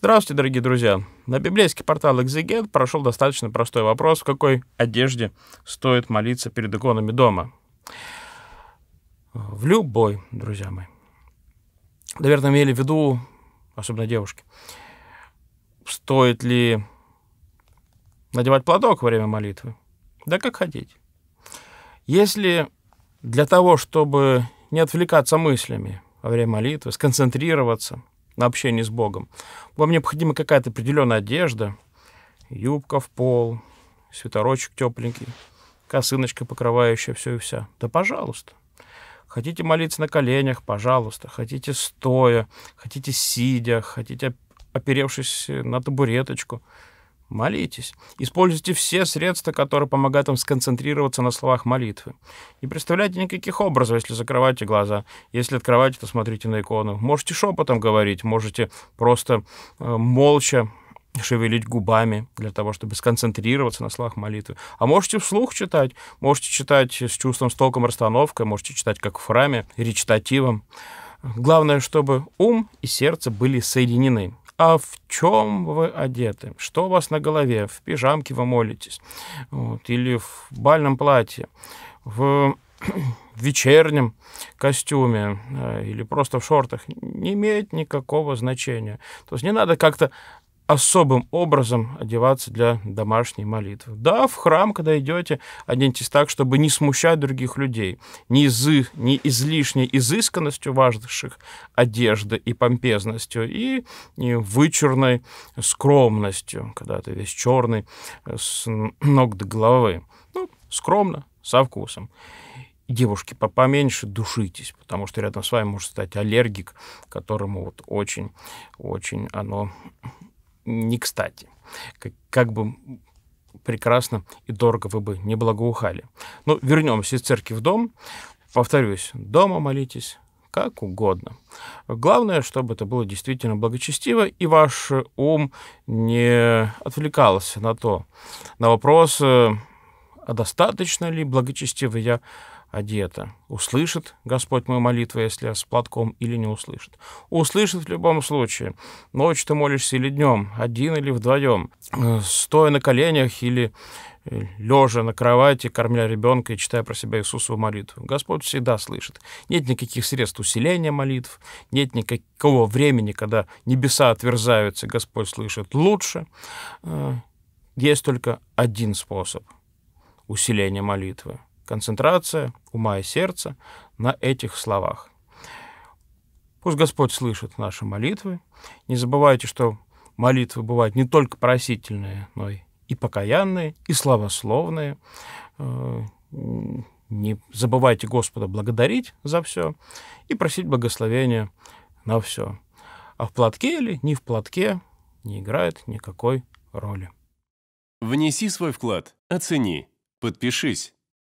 Здравствуйте, дорогие друзья! На библейский портал «Экзегет» прошел достаточно простой вопрос, в какой одежде стоит молиться перед иконами дома. В любой, друзья мои. Наверное, имели в виду, особенно девушки, стоит ли надевать платок во время молитвы. Да как хотите. Если для того, чтобы не отвлекаться мыслями во время молитвы, сконцентрироваться – на общение с Богом. Вам необходима какая-то определенная одежда, юбка в пол, свитерочек тепленький, косыночка, покрывающая все и вся. Да пожалуйста. Хотите молиться на коленях, пожалуйста. Хотите стоя, хотите сидя, хотите оперевшись на табуреточку – Молитесь. Используйте все средства, которые помогают вам сконцентрироваться на словах молитвы. Не представляйте никаких образов, если закрываете глаза. Если открываете, то смотрите на икону. Можете шепотом говорить, можете просто э, молча шевелить губами для того, чтобы сконцентрироваться на словах молитвы. А можете вслух читать, можете читать с чувством, с толком, расстановкой, можете читать как в храме, речитативом. Главное, чтобы ум и сердце были соединены а в чем вы одеты, что у вас на голове, в пижамке вы молитесь, вот, или в бальном платье, в вечернем костюме э, или просто в шортах, не имеет никакого значения. То есть не надо как-то особым образом одеваться для домашней молитвы. Да, в храм, когда идете, оденьтесь так, чтобы не смущать других людей. Не, изы, не излишней изысканностью ваших одежды и помпезностью, и не вычурной скромностью, когда ты весь черный э, с ног до головы. Ну, скромно, со вкусом девушки, поменьше душитесь, потому что рядом с вами может стать аллергик, которому вот очень-очень оно не кстати. Как, как бы прекрасно и дорого вы бы не благоухали. но ну, вернемся из церкви в дом. Повторюсь, дома молитесь как угодно. Главное, чтобы это было действительно благочестиво, и ваш ум не отвлекался на то, на вопрос, э, а достаточно ли благочестиво я одета. Услышит Господь мою молитву, если я с платком, или не услышит. Услышит в любом случае. Ночью ты молишься или днем, один или вдвоем, э, стоя на коленях или э, лежа на кровати, кормля ребенка и читая про себя Иисусову молитву. Господь всегда слышит. Нет никаких средств усиления молитв, нет никакого времени, когда небеса отверзаются, Господь слышит лучше. Э, есть только один способ усиления молитвы концентрация ума и сердца на этих словах. Пусть Господь слышит наши молитвы. Не забывайте, что молитвы бывают не только просительные, но и покаянные, и славословные. Э, не забывайте Господа благодарить за все и просить благословения на все. А в платке или не в платке не играет никакой роли. Внеси свой вклад, оцени, подпишись